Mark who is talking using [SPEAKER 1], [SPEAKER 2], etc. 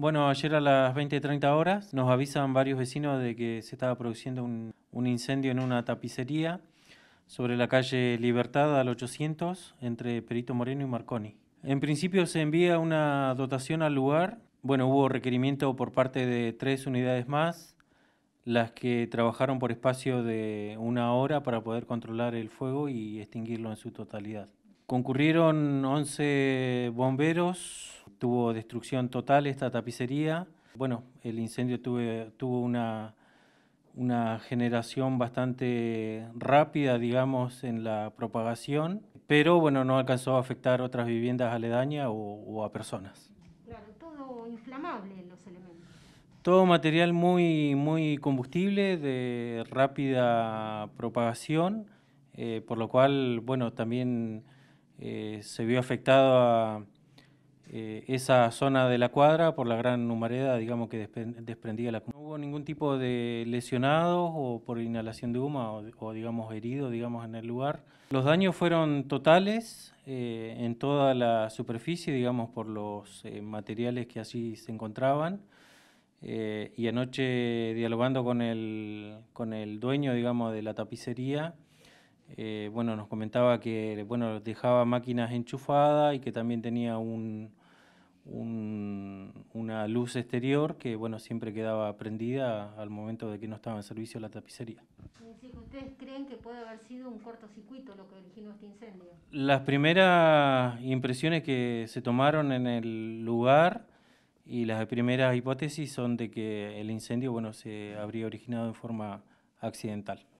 [SPEAKER 1] Bueno, ayer a las 20.30 horas nos avisan varios vecinos de que se estaba produciendo un, un incendio en una tapicería sobre la calle Libertad al 800 entre Perito Moreno y Marconi. En principio se envía una dotación al lugar. Bueno, hubo requerimiento por parte de tres unidades más, las que trabajaron por espacio de una hora para poder controlar el fuego y extinguirlo en su totalidad. Concurrieron 11 bomberos, tuvo destrucción total esta tapicería. Bueno, el incendio tuvo una, generación bastante rápida, digamos, en la propagación, pero bueno, no alcanzó a afectar otras viviendas aledañas o, a personas. Claro, todo inflamable los elementos. Todo material muy, muy combustible, de rápida propagación, eh, por lo cual, bueno, también eh, se vio afectada eh, esa zona de la cuadra por la gran humareda, digamos, que desprendía la... No hubo ningún tipo de lesionados o por inhalación de humo o, digamos, heridos, digamos, en el lugar. Los daños fueron totales eh, en toda la superficie, digamos, por los eh, materiales que así se encontraban. y anoche dialogando con el, dueño, de la tapicería, eh, bueno, nos comentaba que bueno, dejaba máquinas enchufadas y que también tenía una luz exterior que bueno, siempre quedaba prendida al momento de que no estaba en servicio la tapicería. ¿ustedes creen que puede haber sido un cortocircuito lo que originó este incendio? Las primeras impresiones que se tomaron en el lugar y las primeras hipótesis son de que el incendio bueno, se habría originado en forma accidental.